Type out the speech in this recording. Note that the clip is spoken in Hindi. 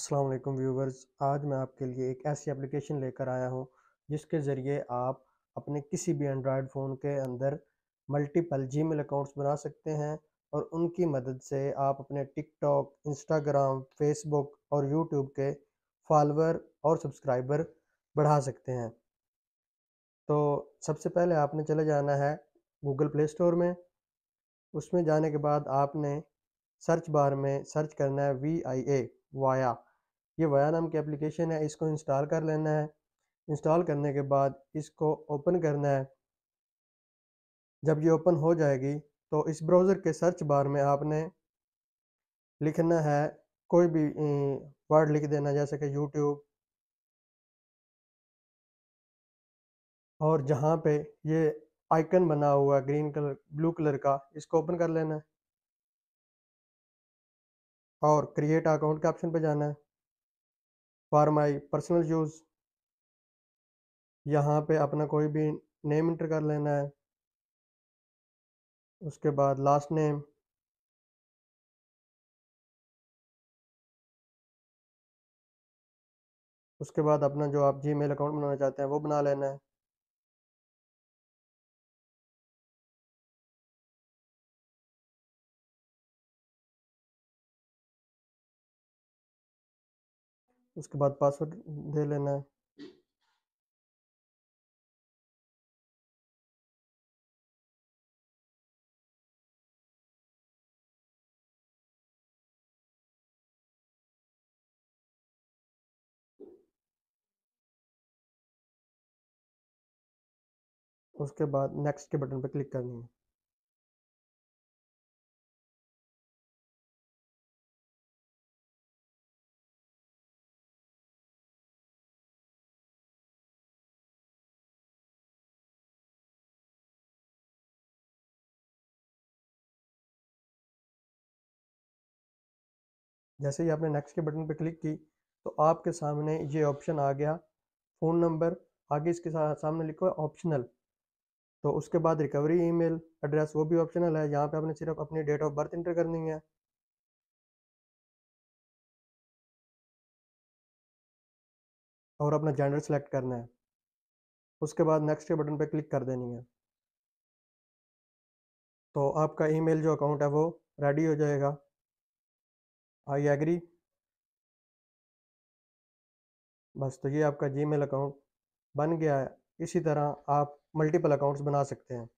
अस्सलाम वालेकुम व्यूवर्स आज मैं आपके लिए एक ऐसी एप्लीकेशन लेकर आया हूं जिसके ज़रिए आप अपने किसी भी एंड्रॉयड फ़ोन के अंदर मल्टीपल जी मेल अकाउंट्स बना सकते हैं और उनकी मदद से आप अपने टिकटॉक इंस्टाग्राम फेसबुक और यूट्यूब के फॉलोअर और सब्सक्राइबर बढ़ा सकते हैं तो सबसे पहले आपने चले जाना है गूगल प्ले स्टोर में उसमें जाने के बाद आपने सर्च बार में सर्च करना है वी आई ए वाया ये वाया नाम की एप्लीकेशन है इसको इंस्टॉल कर लेना है इंस्टॉल करने के बाद इसको ओपन करना है जब ये ओपन हो जाएगी तो इस ब्राउज़र के सर्च बार में आपने लिखना है कोई भी वर्ड लिख देना जैसे कि यूट्यूब और जहाँ पे ये आइकन बना हुआ है ग्रीन कलर ब्लू कलर का इसको ओपन कर लेना है और क्रिएट अकाउंट के ऑप्शन पे जाना है फॉर माई पर्सनल यूज़ यहाँ पे अपना कोई भी नेम इंटर कर लेना है उसके बाद लास्ट नेम उसके बाद अपना जो आप जी मेल अकाउंट बनाना चाहते हैं वो बना लेना है उसके बाद पासवर्ड दे लेना है उसके बाद नेक्स्ट के बटन पर क्लिक करनी है जैसे ही आपने नेक्स्ट के बटन पर क्लिक की तो आपके सामने ये ऑप्शन आ गया फ़ोन नंबर आगे इसके सामने लिखो है ऑप्शनल तो उसके बाद रिकवरी ईमेल एड्रेस वो भी ऑप्शनल है यहाँ पे आपने सिर्फ अपनी डेट ऑफ बर्थ इंटर करनी है और अपना जेंडर सेलेक्ट करना है उसके बाद नेक्स्ट के बटन पे क्लिक कर देनी है तो आपका ईमेल जो अकाउंट है वो रेडी हो जाएगा आई एग्री बस तो ये आपका जी अकाउंट बन गया है इसी तरह आप मल्टीपल अकाउंट्स बना सकते हैं